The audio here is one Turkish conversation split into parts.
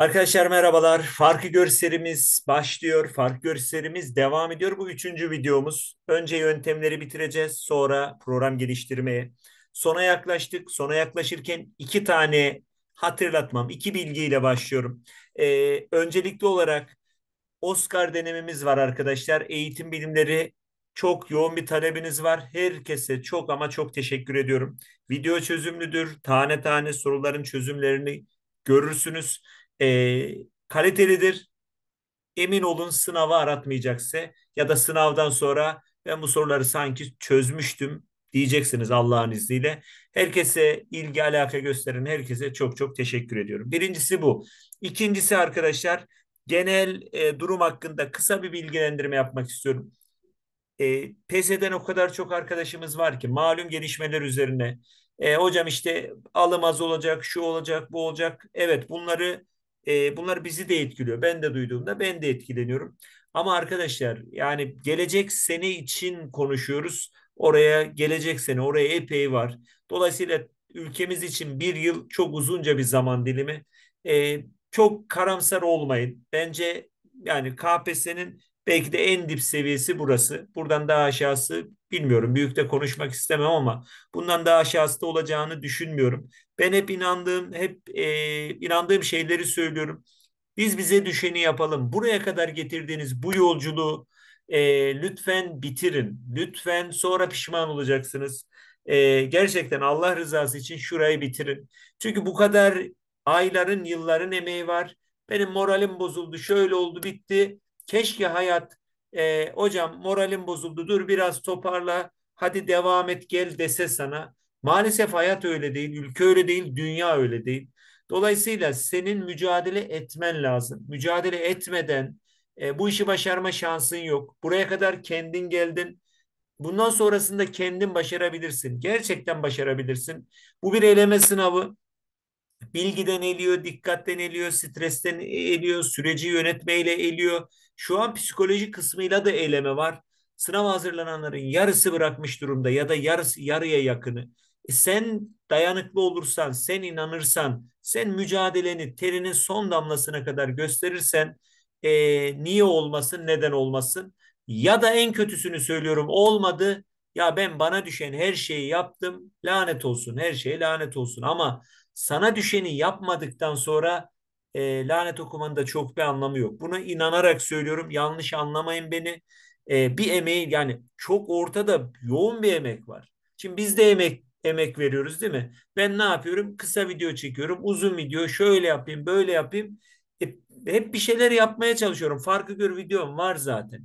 Arkadaşlar merhabalar. Farkı gösterimiz başlıyor. Fark gösterimiz devam ediyor. Bu üçüncü videomuz. Önce yöntemleri bitireceğiz. Sonra program geliştirmeye. Sona yaklaştık. Sona yaklaşırken iki tane hatırlatmam, iki bilgiyle başlıyorum. Ee, öncelikli olarak Oscar denememiz var arkadaşlar. Eğitim bilimleri çok yoğun bir talebiniz var. Herkese çok ama çok teşekkür ediyorum. Video çözümlüdür. Tane tane soruların çözümlerini görürsünüz e, kalitelidir. Emin olun sınavı aratmayacak ya da sınavdan sonra ben bu soruları sanki çözmüştüm diyeceksiniz Allah'ın izniyle. Herkese ilgi alaka gösteren herkese çok çok teşekkür ediyorum. Birincisi bu. İkincisi arkadaşlar genel e, durum hakkında kısa bir bilgilendirme yapmak istiyorum. E, PS'den o kadar çok arkadaşımız var ki malum gelişmeler üzerine. E, hocam işte alım az olacak, şu olacak, bu olacak. Evet bunları e, bunlar bizi de etkiliyor. Ben de duyduğumda ben de etkileniyorum. Ama arkadaşlar yani gelecek sene için konuşuyoruz. Oraya gelecek sene oraya epey var. Dolayısıyla ülkemiz için bir yıl çok uzunca bir zaman dilimi. E, çok karamsar olmayın. Bence yani KPSS'nin Belki de en dip seviyesi burası. Buradan daha aşağısı bilmiyorum. Büyükte konuşmak istemem ama bundan daha aşağısı da olacağını düşünmüyorum. Ben hep inandığım, hep e, inandığım şeyleri söylüyorum. Biz bize düşeni yapalım. Buraya kadar getirdiğiniz bu yolculuğu e, lütfen bitirin. Lütfen sonra pişman olacaksınız. E, gerçekten Allah rızası için şurayı bitirin. Çünkü bu kadar ayların, yılların emeği var. Benim moralim bozuldu, şöyle oldu, bitti. Keşke hayat e, hocam moralim bozuldu dur biraz toparla hadi devam et gel dese sana. Maalesef hayat öyle değil, ülke öyle değil, dünya öyle değil. Dolayısıyla senin mücadele etmen lazım. Mücadele etmeden e, bu işi başarma şansın yok. Buraya kadar kendin geldin. Bundan sonrasında kendin başarabilirsin. Gerçekten başarabilirsin. Bu bir eleme sınavı. Bilgiden eliyor, dikkatten eliyor, stresten eliyor, süreci yönetmeyle eliyor. Şu an psikoloji kısmıyla da eyleme var. Sınav hazırlananların yarısı bırakmış durumda ya da yarısı yarıya yakını. E sen dayanıklı olursan, sen inanırsan, sen mücadeleni terinin son damlasına kadar gösterirsen e, niye olmasın, neden olmasın? Ya da en kötüsünü söylüyorum olmadı. Ya ben bana düşen her şeyi yaptım. Lanet olsun, her şey, lanet olsun. Ama sana düşeni yapmadıktan sonra e, lanet okumanın da çok bir anlamı yok. Buna inanarak söylüyorum. Yanlış anlamayın beni. E, bir emeği yani çok ortada yoğun bir emek var. Şimdi biz de emek emek veriyoruz değil mi? Ben ne yapıyorum? Kısa video çekiyorum. Uzun video şöyle yapayım, böyle yapayım. E, hep bir şeyler yapmaya çalışıyorum. Farkı gör videom var zaten.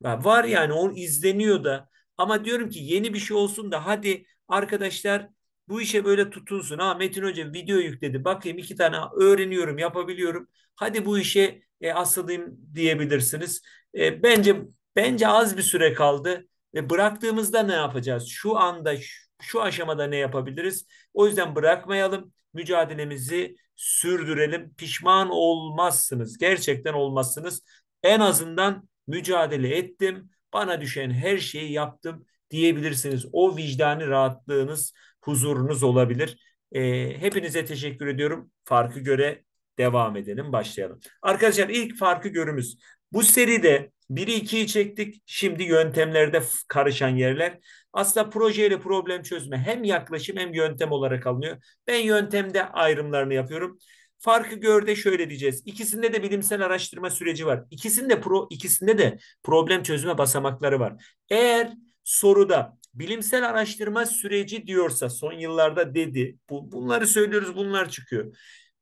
Ya var yani o izleniyor da. Ama diyorum ki yeni bir şey olsun da hadi arkadaşlar bu işe böyle tutunsun. Ha Metin Hoca video yükledi. Bakayım iki tane öğreniyorum, yapabiliyorum. Hadi bu işe e, asılayım diyebilirsiniz. E, bence bence az bir süre kaldı ve bıraktığımızda ne yapacağız? Şu anda şu, şu aşamada ne yapabiliriz? O yüzden bırakmayalım. Mücadelemizi sürdürelim. Pişman olmazsınız. Gerçekten olmazsınız. En azından mücadele ettim. Bana düşen her şeyi yaptım diyebilirsiniz. O vicdani rahatlığınız huzurunuz olabilir. E, hepinize teşekkür ediyorum. Farkı göre devam edelim, başlayalım. Arkadaşlar ilk farkı görümüz. Bu seride 1'i 2'yi çektik. Şimdi yöntemlerde karışan yerler. Aslında projeyle problem çözme hem yaklaşım hem yöntem olarak alınıyor. Ben yöntemde ayrımlarını yapıyorum. Farkı görde şöyle diyeceğiz. İkisinde de bilimsel araştırma süreci var. İkisinde pro ikisinde de problem çözme basamakları var. Eğer soruda bilimsel araştırma süreci diyorsa son yıllarda dedi. Bu, bunları söylüyoruz bunlar çıkıyor.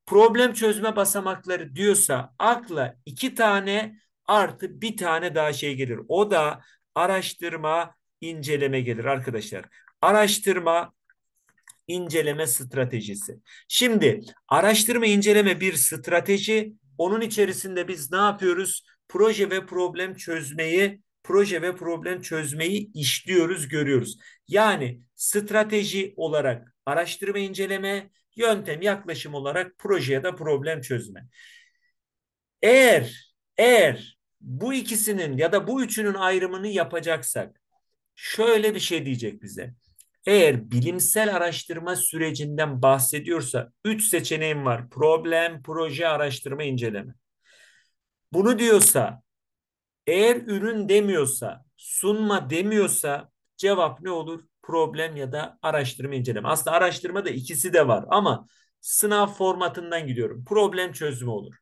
Problem çözme basamakları diyorsa akla iki tane artı bir tane daha şey gelir. O da araştırma, inceleme gelir arkadaşlar. Araştırma, inceleme stratejisi. Şimdi araştırma, inceleme bir strateji. Onun içerisinde biz ne yapıyoruz? Proje ve problem çözmeyi proje ve problem çözmeyi işliyoruz, görüyoruz. Yani strateji olarak araştırma inceleme, yöntem yaklaşım olarak proje ya da problem çözme. Eğer eğer bu ikisinin ya da bu üçünün ayrımını yapacaksak şöyle bir şey diyecek bize. Eğer bilimsel araştırma sürecinden bahsediyorsa üç seçeneğim var. Problem, proje, araştırma, inceleme. Bunu diyorsa eğer ürün demiyorsa, sunma demiyorsa cevap ne olur? Problem ya da araştırma inceleme. Aslında araştırma da ikisi de var ama sınav formatından gidiyorum. Problem çözümü olur.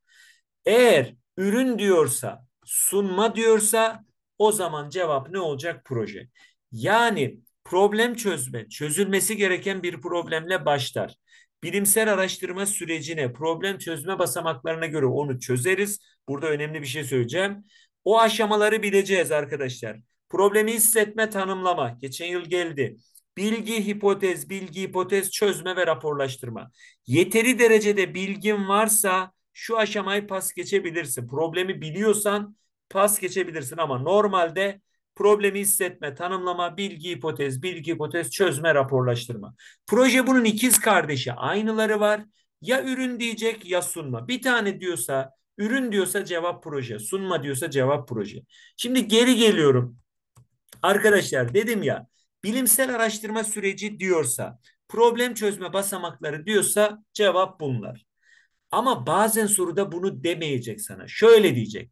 Eğer ürün diyorsa, sunma diyorsa o zaman cevap ne olacak? Proje. Yani problem çözme, çözülmesi gereken bir problemle başlar. Bilimsel araştırma sürecine, problem çözme basamaklarına göre onu çözeriz. Burada önemli bir şey söyleyeceğim o aşamaları bileceğiz arkadaşlar. Problemi hissetme, tanımlama. Geçen yıl geldi. Bilgi, hipotez, bilgi, hipotez, çözme ve raporlaştırma. Yeteri derecede bilgin varsa şu aşamayı pas geçebilirsin. Problemi biliyorsan pas geçebilirsin ama normalde problemi hissetme, tanımlama, bilgi, hipotez, bilgi, hipotez, çözme, raporlaştırma. Proje bunun ikiz kardeşi. Aynıları var. Ya ürün diyecek ya sunma. Bir tane diyorsa Ürün diyorsa cevap proje, sunma diyorsa cevap proje. Şimdi geri geliyorum. Arkadaşlar dedim ya bilimsel araştırma süreci diyorsa, problem çözme basamakları diyorsa cevap bunlar. Ama bazen soruda bunu demeyecek sana. Şöyle diyecek.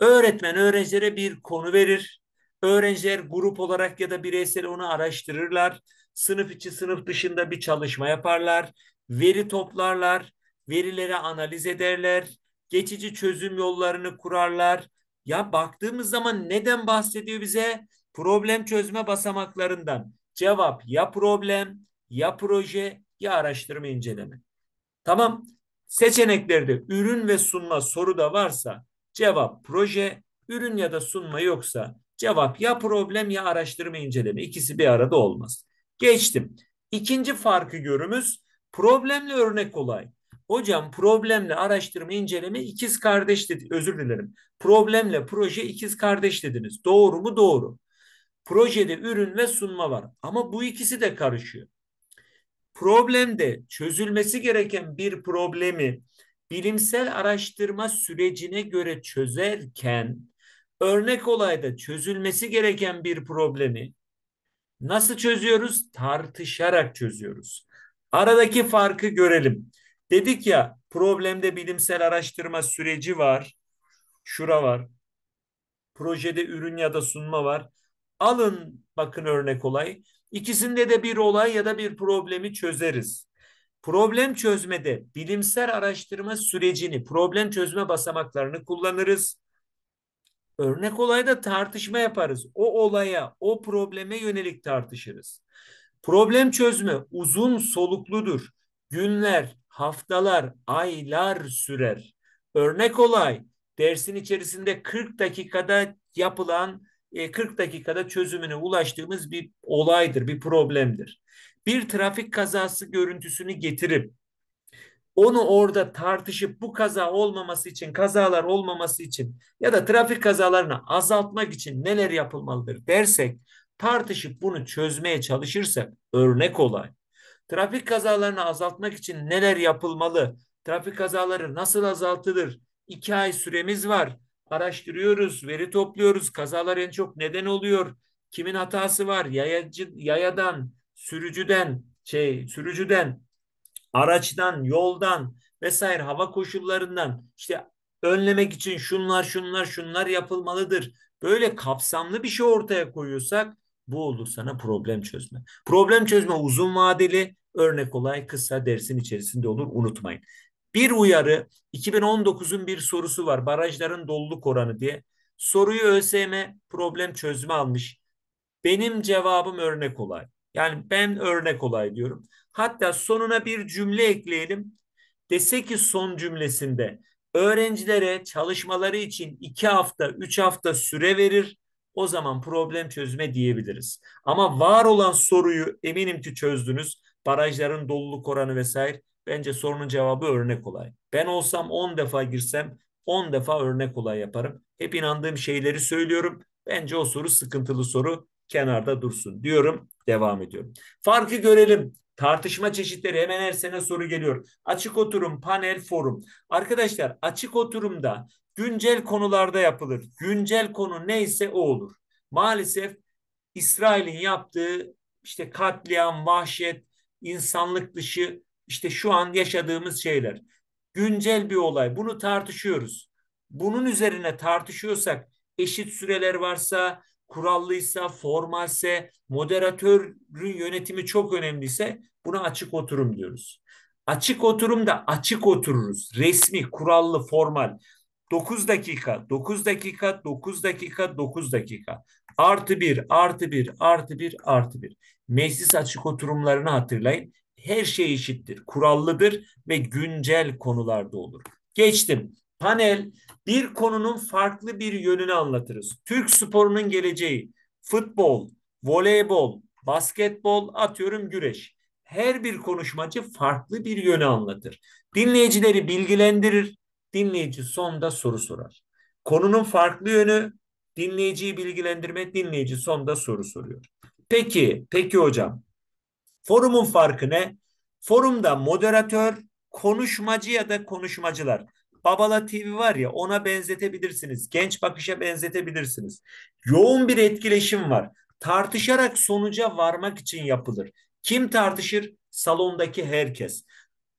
Öğretmen öğrencilere bir konu verir. Öğrenciler grup olarak ya da bireysel onu araştırırlar. Sınıf içi sınıf dışında bir çalışma yaparlar. Veri toplarlar. Verileri analiz ederler geçici çözüm yollarını kurarlar. Ya baktığımız zaman neden bahsediyor bize? Problem çözme basamaklarından. Cevap ya problem, ya proje, ya araştırma inceleme. Tamam. Seçeneklerde ürün ve sunma soru da varsa cevap proje, ürün ya da sunma yoksa cevap ya problem ya araştırma inceleme. İkisi bir arada olmaz. Geçtim. İkinci farkı görümüz problemle örnek olay. Hocam problemle araştırma inceleme ikiz kardeş dedi. Özür dilerim. Problemle proje ikiz kardeş dediniz. Doğru mu? Doğru. Projede ürün ve sunma var. Ama bu ikisi de karışıyor. Problemde çözülmesi gereken bir problemi bilimsel araştırma sürecine göre çözerken örnek olayda çözülmesi gereken bir problemi nasıl çözüyoruz? Tartışarak çözüyoruz. Aradaki farkı görelim. Dedik ya problemde bilimsel araştırma süreci var. Şura var. Projede ürün ya da sunma var. Alın bakın örnek olay. İkisinde de bir olay ya da bir problemi çözeriz. Problem çözmede bilimsel araştırma sürecini, problem çözme basamaklarını kullanırız. Örnek olayda tartışma yaparız. O olaya, o probleme yönelik tartışırız. Problem çözme uzun solukludur. Günler, haftalar, aylar sürer. Örnek olay dersin içerisinde 40 dakikada yapılan 40 e, dakikada çözümüne ulaştığımız bir olaydır, bir problemdir. Bir trafik kazası görüntüsünü getirip onu orada tartışıp bu kaza olmaması için, kazalar olmaması için ya da trafik kazalarını azaltmak için neler yapılmalıdır dersek, tartışıp bunu çözmeye çalışırsak örnek olay Trafik kazalarını azaltmak için neler yapılmalı? Trafik kazaları nasıl azaltılır? İki ay süremiz var. Araştırıyoruz, veri topluyoruz. Kazalar en çok neden oluyor. Kimin hatası var? Yayacı, yayadan, sürücüden, şey, sürücüden, araçtan, yoldan vesaire hava koşullarından işte önlemek için şunlar şunlar şunlar yapılmalıdır. Böyle kapsamlı bir şey ortaya koyuyorsak bu olur sana problem çözme. Problem çözme uzun vadeli Örnek olay kısa dersin içerisinde olur unutmayın. Bir uyarı 2019'un bir sorusu var barajların doluluk oranı diye. Soruyu ÖSYM problem çözme almış. Benim cevabım örnek olay. Yani ben örnek olay diyorum. Hatta sonuna bir cümle ekleyelim. Dese ki son cümlesinde öğrencilere çalışmaları için iki hafta, üç hafta süre verir. O zaman problem çözme diyebiliriz. Ama var olan soruyu eminim ki çözdünüz barajların doluluk oranı vesaire. Bence sorunun cevabı örnek olay. Ben olsam 10 defa girsem 10 defa örnek olay yaparım. Hep inandığım şeyleri söylüyorum. Bence o soru sıkıntılı soru kenarda dursun diyorum. Devam ediyorum. Farkı görelim. Tartışma çeşitleri hemen her sene soru geliyor. Açık oturum, panel, forum. Arkadaşlar açık oturumda güncel konularda yapılır. Güncel konu neyse o olur. Maalesef İsrail'in yaptığı işte katliam, vahşet, insanlık dışı işte şu an yaşadığımız şeyler. Güncel bir olay. Bunu tartışıyoruz. Bunun üzerine tartışıyorsak eşit süreler varsa, kurallıysa, formalse, moderatörün yönetimi çok önemliyse buna açık oturum diyoruz. Açık oturumda açık otururuz. Resmi, kurallı, formal. 9 dakika, 9 dakika, 9 dakika, 9 dakika. Artı bir artı bir artı bir artı bir meclis açık oturumlarını hatırlayın. Her şey eşittir, kurallıdır ve güncel konularda olur. Geçtim. Panel bir konunun farklı bir yönünü anlatırız. Türk sporunun geleceği, futbol, voleybol, basketbol, atıyorum güreş. Her bir konuşmacı farklı bir yönü anlatır. Dinleyicileri bilgilendirir, dinleyici sonda soru sorar. Konunun farklı yönü dinleyiciyi bilgilendirme, dinleyici sonda soru soruyor. Peki, peki hocam. Forumun farkı ne? Forumda moderatör, konuşmacı ya da konuşmacılar. Babala TV var ya ona benzetebilirsiniz. Genç bakışa benzetebilirsiniz. Yoğun bir etkileşim var. Tartışarak sonuca varmak için yapılır. Kim tartışır? Salondaki herkes.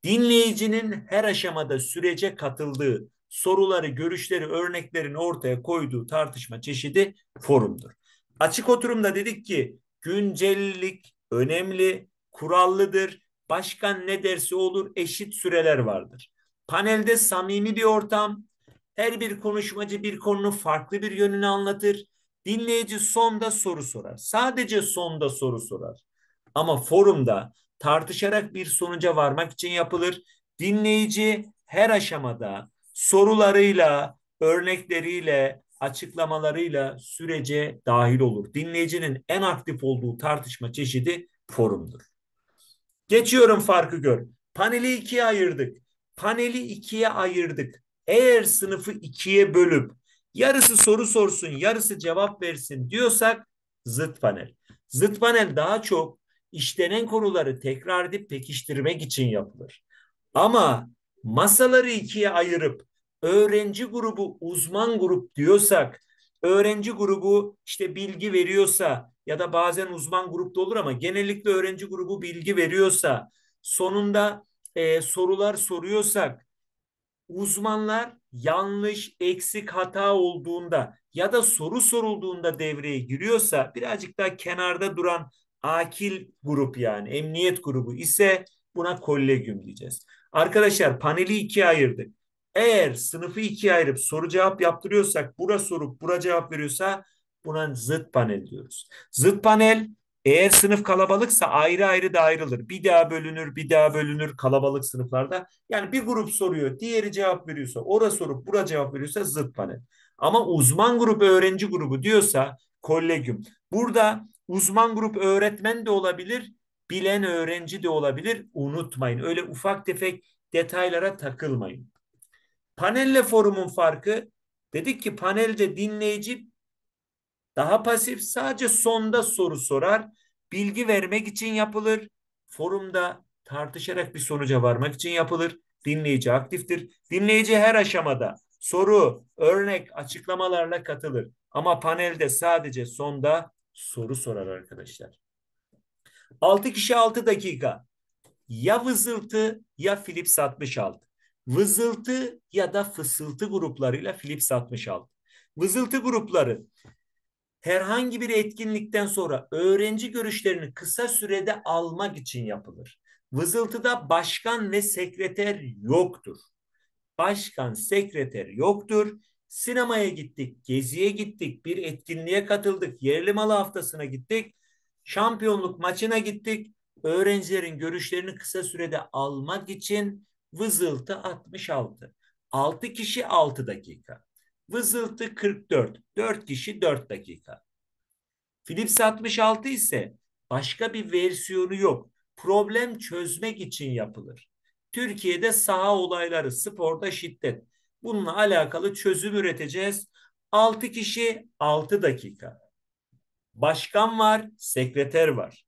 Dinleyicinin her aşamada sürece katıldığı, soruları, görüşleri, örneklerini ortaya koyduğu tartışma çeşidi forumdur. Açık oturumda dedik ki Güncellik önemli, kurallıdır. Başkan ne derse olur eşit süreler vardır. Panelde samimi bir ortam. Her bir konuşmacı bir konunun farklı bir yönünü anlatır. Dinleyici sonda soru sorar. Sadece sonda soru sorar. Ama forumda tartışarak bir sonuca varmak için yapılır. Dinleyici her aşamada sorularıyla, örnekleriyle, açıklamalarıyla sürece dahil olur. Dinleyicinin en aktif olduğu tartışma çeşidi forumdur. Geçiyorum farkı gör. Paneli ikiye ayırdık. Paneli ikiye ayırdık. Eğer sınıfı ikiye bölüp yarısı soru sorsun, yarısı cevap versin diyorsak zıt panel. Zıt panel daha çok işlenen konuları tekrar edip pekiştirmek için yapılır. Ama masaları ikiye ayırıp öğrenci grubu uzman grup diyorsak, öğrenci grubu işte bilgi veriyorsa ya da bazen uzman grupta olur ama genellikle öğrenci grubu bilgi veriyorsa, sonunda e, sorular soruyorsak, uzmanlar yanlış, eksik, hata olduğunda ya da soru sorulduğunda devreye giriyorsa birazcık daha kenarda duran akil grup yani emniyet grubu ise buna kollegium diyeceğiz. Arkadaşlar paneli ikiye ayırdık. Eğer sınıfı ikiye ayırıp soru cevap yaptırıyorsak bura sorup bura cevap veriyorsa buna zıt panel diyoruz. Zıt panel eğer sınıf kalabalıksa ayrı ayrı da ayrılır. Bir daha bölünür, bir daha bölünür kalabalık sınıflarda. Yani bir grup soruyor, diğeri cevap veriyorsa, ora sorup bura cevap veriyorsa zıt panel. Ama uzman grup öğrenci grubu diyorsa kollegium. Burada uzman grup öğretmen de olabilir, bilen öğrenci de olabilir. Unutmayın. Öyle ufak tefek detaylara takılmayın. Panelle forumun farkı dedik ki panelde dinleyici daha pasif sadece sonda soru sorar. Bilgi vermek için yapılır. Forumda tartışarak bir sonuca varmak için yapılır. Dinleyici aktiftir. Dinleyici her aşamada soru, örnek, açıklamalarla katılır. Ama panelde sadece sonda soru sorar arkadaşlar. 6 kişi 6 dakika. Ya vızıltı ya Philips 66 vızıltı ya da fısıltı gruplarıyla Philips 66. Vızıltı grupları herhangi bir etkinlikten sonra öğrenci görüşlerini kısa sürede almak için yapılır. Vızıltıda başkan ve sekreter yoktur. Başkan, sekreter yoktur. Sinemaya gittik, geziye gittik, bir etkinliğe katıldık, yerli malı haftasına gittik, şampiyonluk maçına gittik. Öğrencilerin görüşlerini kısa sürede almak için Vızıltı 66. 6 kişi 6 dakika. Vızıltı 44. 4 kişi 4 dakika. Philips 66 ise başka bir versiyonu yok. Problem çözmek için yapılır. Türkiye'de saha olayları, sporda şiddet. Bununla alakalı çözüm üreteceğiz. 6 kişi 6 dakika. Başkan var, sekreter var.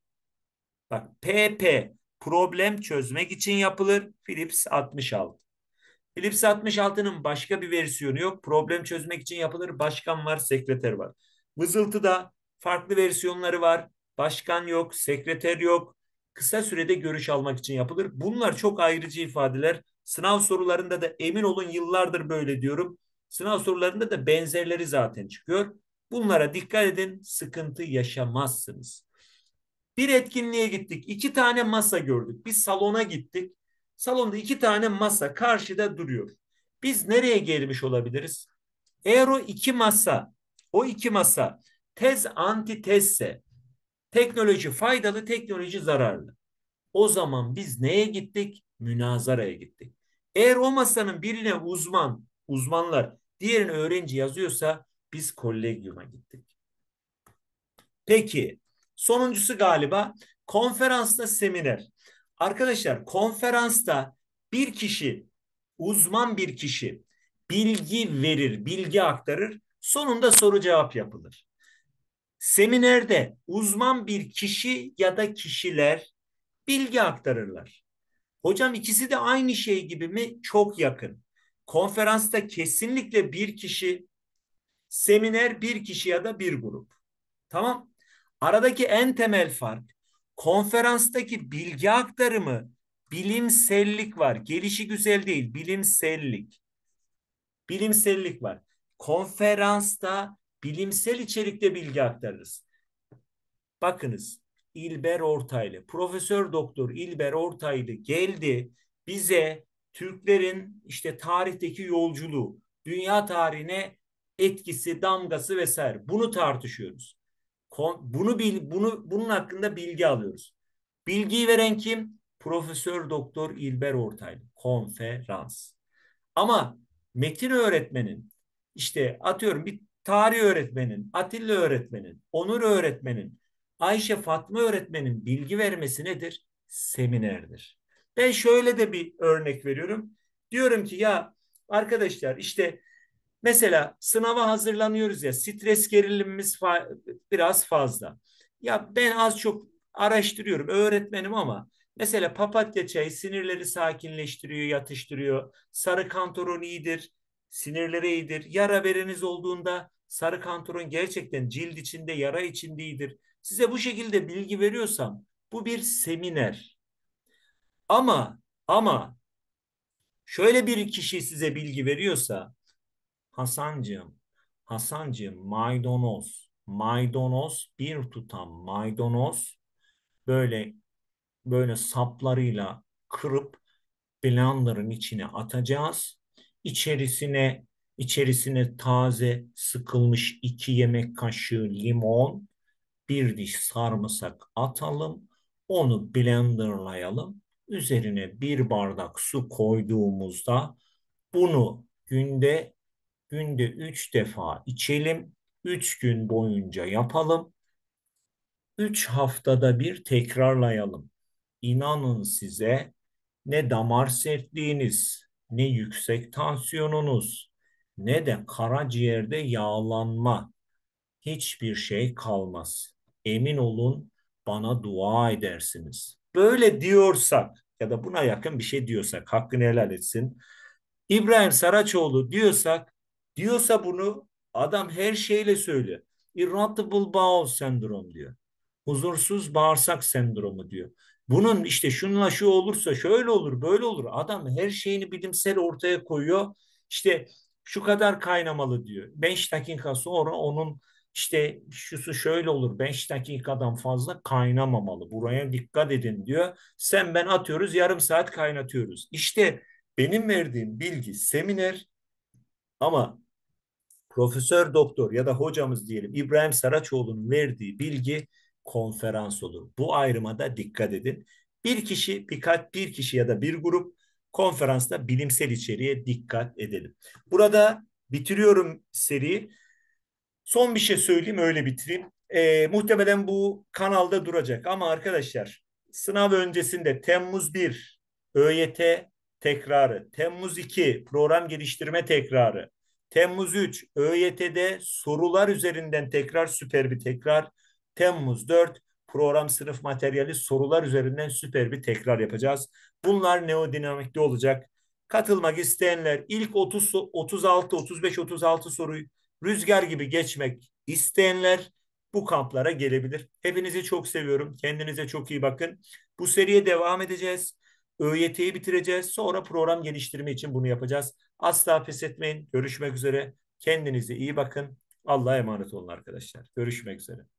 Bak PP problem çözmek için yapılır. Philips 66. Philips 66'nın başka bir versiyonu yok. Problem çözmek için yapılır. Başkan var, sekreter var. Vızıltıda farklı versiyonları var. Başkan yok, sekreter yok. Kısa sürede görüş almak için yapılır. Bunlar çok ayrıcı ifadeler. Sınav sorularında da emin olun yıllardır böyle diyorum. Sınav sorularında da benzerleri zaten çıkıyor. Bunlara dikkat edin, sıkıntı yaşamazsınız. Bir etkinliğe gittik. iki tane masa gördük. Bir salona gittik. Salonda iki tane masa karşıda duruyor. Biz nereye gelmiş olabiliriz? Eğer o iki masa, o iki masa tez antitezse, teknoloji faydalı, teknoloji zararlı. O zaman biz neye gittik? Münazaraya gittik. Eğer o masanın birine uzman, uzmanlar, diğerine öğrenci yazıyorsa biz kolejyuma gittik. Peki Sonuncusu galiba konferansta seminer. Arkadaşlar konferansta bir kişi, uzman bir kişi bilgi verir, bilgi aktarır. Sonunda soru cevap yapılır. Seminerde uzman bir kişi ya da kişiler bilgi aktarırlar. Hocam ikisi de aynı şey gibi mi? Çok yakın. Konferansta kesinlikle bir kişi, seminer bir kişi ya da bir grup. Tamam? Aradaki en temel fark konferanstaki bilgi aktarımı bilimsellik var. Gelişi güzel değil, bilimsellik. Bilimsellik var. Konferansta bilimsel içerikte bilgi aktarırız. Bakınız İlber Ortaylı, Profesör Doktor İlber Ortaylı geldi bize Türklerin işte tarihteki yolculuğu, dünya tarihine etkisi, damgası vesaire bunu tartışıyoruz bunu bil, bunu bunun hakkında bilgi alıyoruz. Bilgiyi veren kim? Profesör Doktor İlber Ortaylı. Konferans. Ama metin öğretmenin işte atıyorum bir tarih öğretmenin, Atilla öğretmenin, Onur öğretmenin, Ayşe Fatma öğretmenin bilgi vermesi nedir? Seminerdir. Ben şöyle de bir örnek veriyorum. Diyorum ki ya arkadaşlar işte Mesela sınava hazırlanıyoruz ya stres gerilimimiz fa biraz fazla. Ya ben az çok araştırıyorum öğretmenim ama mesela papatya çayı sinirleri sakinleştiriyor, yatıştırıyor. Sarı kantoron iyidir, sinirlere iyidir. Yara vereniz olduğunda sarı kantoron gerçekten cilt içinde, yara içinde iyidir. Size bu şekilde bilgi veriyorsam bu bir seminer. Ama ama şöyle bir kişi size bilgi veriyorsa Hasancığım, Hasancığım maydanoz, maydanoz bir tutam maydanoz böyle böyle saplarıyla kırıp blenderın içine atacağız. İçerisine içerisine taze sıkılmış iki yemek kaşığı limon, bir diş sarımsak atalım. Onu blenderlayalım. Üzerine bir bardak su koyduğumuzda bunu günde günde 3 defa içelim, 3 gün boyunca yapalım, 3 haftada bir tekrarlayalım. İnanın size ne damar sertliğiniz, ne yüksek tansiyonunuz, ne de karaciğerde yağlanma hiçbir şey kalmaz. Emin olun bana dua edersiniz. Böyle diyorsak ya da buna yakın bir şey diyorsak hakkını helal etsin. İbrahim Saraçoğlu diyorsak Diyorsa bunu adam her şeyle söylüyor. Irritable bowel sendrom diyor. Huzursuz bağırsak sendromu diyor. Bunun işte şunla şu olursa şöyle olur böyle olur. Adam her şeyini bilimsel ortaya koyuyor. İşte şu kadar kaynamalı diyor. 5 dakika sonra onun işte şusu şöyle olur 5 dakikadan fazla kaynamamalı buraya dikkat edin diyor. Sen ben atıyoruz yarım saat kaynatıyoruz. İşte benim verdiğim bilgi seminer ama Profesör doktor ya da hocamız diyelim İbrahim Saraçoğlu'nun verdiği bilgi konferans olur. Bu ayrıma da dikkat edin. Bir kişi, birkaç bir kişi ya da bir grup konferansta bilimsel içeriğe dikkat edelim. Burada bitiriyorum seri. Son bir şey söyleyeyim öyle bitireyim. E, muhtemelen bu kanalda duracak ama arkadaşlar sınav öncesinde Temmuz 1 ÖYT tekrarı, Temmuz 2 program geliştirme tekrarı, Temmuz 3 ÖYT'de sorular üzerinden tekrar süper bir tekrar. Temmuz 4 program sınıf materyali sorular üzerinden süper bir tekrar yapacağız. Bunlar neodinamikte olacak. Katılmak isteyenler ilk 30 36 35 36 soruyu rüzgar gibi geçmek isteyenler bu kamplara gelebilir. Hepinizi çok seviyorum. Kendinize çok iyi bakın. Bu seriye devam edeceğiz. ÖYT'yi bitireceğiz. Sonra program geliştirme için bunu yapacağız. Asla pes etmeyin. Görüşmek üzere. Kendinize iyi bakın. Allah'a emanet olun arkadaşlar. Görüşmek üzere.